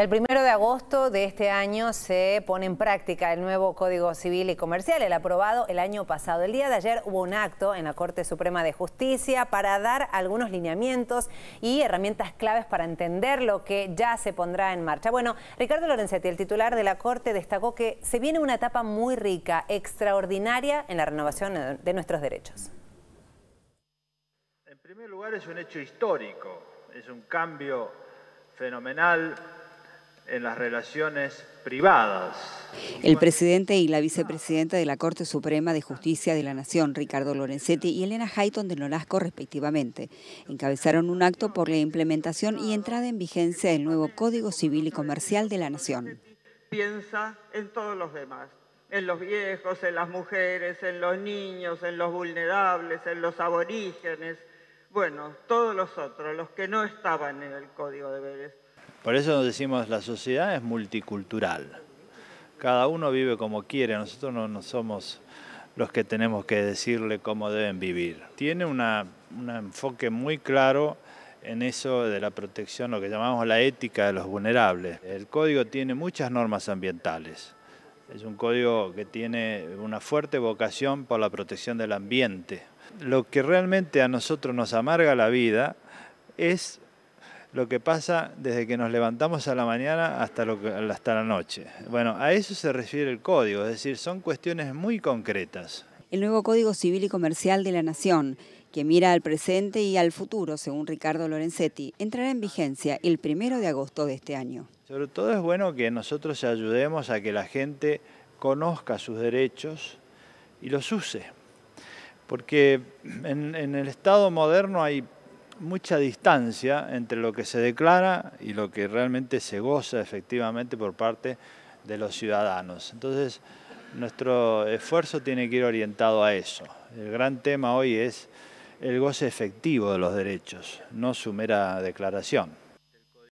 El primero de agosto de este año se pone en práctica el nuevo Código Civil y Comercial, el aprobado el año pasado. El día de ayer hubo un acto en la Corte Suprema de Justicia para dar algunos lineamientos y herramientas claves para entender lo que ya se pondrá en marcha. Bueno, Ricardo Lorenzetti, el titular de la Corte, destacó que se viene una etapa muy rica, extraordinaria en la renovación de nuestros derechos. En primer lugar, es un hecho histórico, es un cambio fenomenal en las relaciones privadas. El presidente y la vicepresidenta de la Corte Suprema de Justicia de la Nación, Ricardo Lorenzetti, y Elena Hayton de Nolasco, respectivamente, encabezaron un acto por la implementación y entrada en vigencia del nuevo Código Civil y Comercial de la Nación. Piensa en todos los demás, en los viejos, en las mujeres, en los niños, en los vulnerables, en los aborígenes, bueno, todos los otros, los que no estaban en el Código de por eso nos decimos la sociedad es multicultural. Cada uno vive como quiere, nosotros no, somos los que tenemos que decirle cómo deben vivir. Tiene un enfoque muy claro en eso de la protección, lo que llamamos la ética de los vulnerables. El código tiene muchas normas ambientales. Es un código que tiene una fuerte vocación por la protección del ambiente. Lo que realmente a nosotros nos amarga la vida es lo que pasa desde que nos levantamos a la mañana hasta, hasta la noche. Bueno, a eso se refiere el código, es decir, son cuestiones muy concretas. El nuevo Código Civil y Comercial de la Nación, que mira al presente y al futuro, según Ricardo Lorenzetti, entrará en vigencia el primero de agosto de este año. Sobre todo es bueno que nosotros ayudemos a que la gente conozca sus derechos y los use, porque en, en el Estado moderno hay mucha distancia entre lo que se declara y lo que realmente se goza efectivamente por parte de los ciudadanos. Entonces, nuestro esfuerzo tiene que ir orientado a eso. El gran tema hoy es el goce efectivo de los derechos, no su mera declaración.